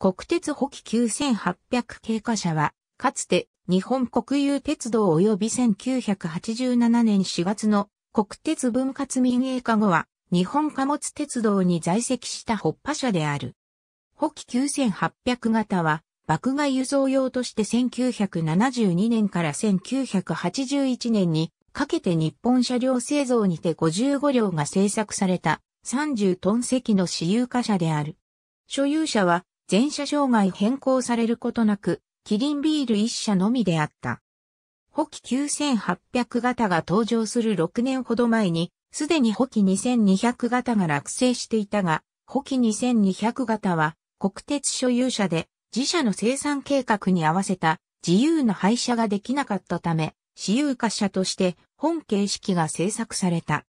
国鉄補機9800経過車は、かつて日本国有鉄道及び1987年4月の国鉄分割民営化後は、日本貨物鉄道に在籍した北波車である。補機9800型は、爆買い輸送用として1972年から1981年にかけて日本車両製造にて55両が製作された30トン席の私有貨車である。所有者は全社障害変更されることなく、キリンビール1社のみであった。ホキ9800型が登場する6年ほど前に、すでにホキ2200型が落成していたが、ホキ2200型は国鉄所有者で自社の生産計画に合わせた自由な廃車ができなかったため、私有化車として本形式が制作された。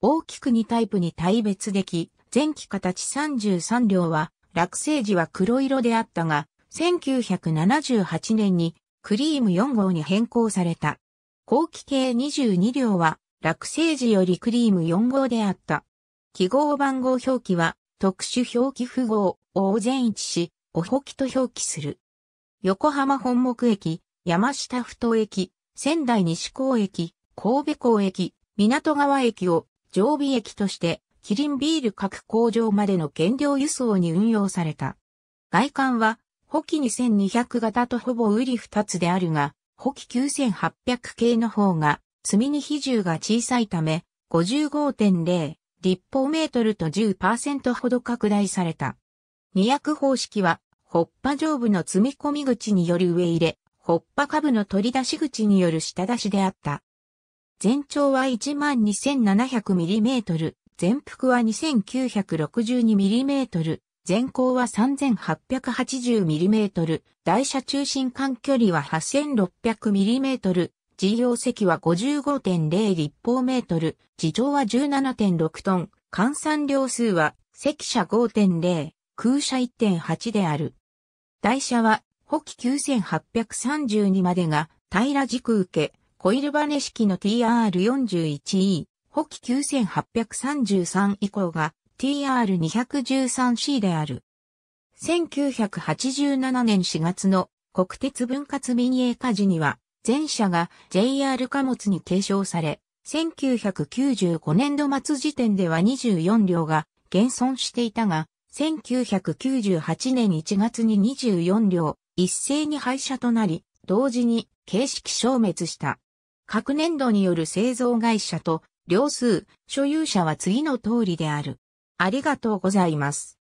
大きく2タイプに対別でき、前期形33両は落成時は黒色であったが、1978年にクリーム4号に変更された。後期系22両は落成時よりクリーム4号であった。記号番号表記は特殊表記符号を全一し、おほきと表記する。横浜本木駅、山下ふ頭駅、仙台西港駅、神戸港駅、港川駅を常備駅としてキリンビール各工場までの原料輸送に運用された。外観は、補機2200型とほぼ売り二つであるが、補機9800系の方が、積みに比重が小さいため、55.0立方メートルと10%ほど拡大された。二0方式は、ホッパ上部の積み込み口による上入れ、ホッパ下部の取り出し口による下出しであった。全長は 12,700mm、全幅は 2962mm、全高は 3880mm、台車中心間距離は 8600mm、事業席は55.0立方メートル、地上は17.6トン、換算量数は席車5.0、空車1.8である。台車は、補機9832までが、平ら軸受け、コイルバネ式の TR41E、補機9833以降が TR213C である。1987年4月の国鉄分割民営化時には、全社が JR 貨物に継承され、1995年度末時点では24両が減損していたが、1998年1月に24両一斉に廃車となり、同時に形式消滅した。各年度による製造会社と両数、所有者は次の通りである。ありがとうございます。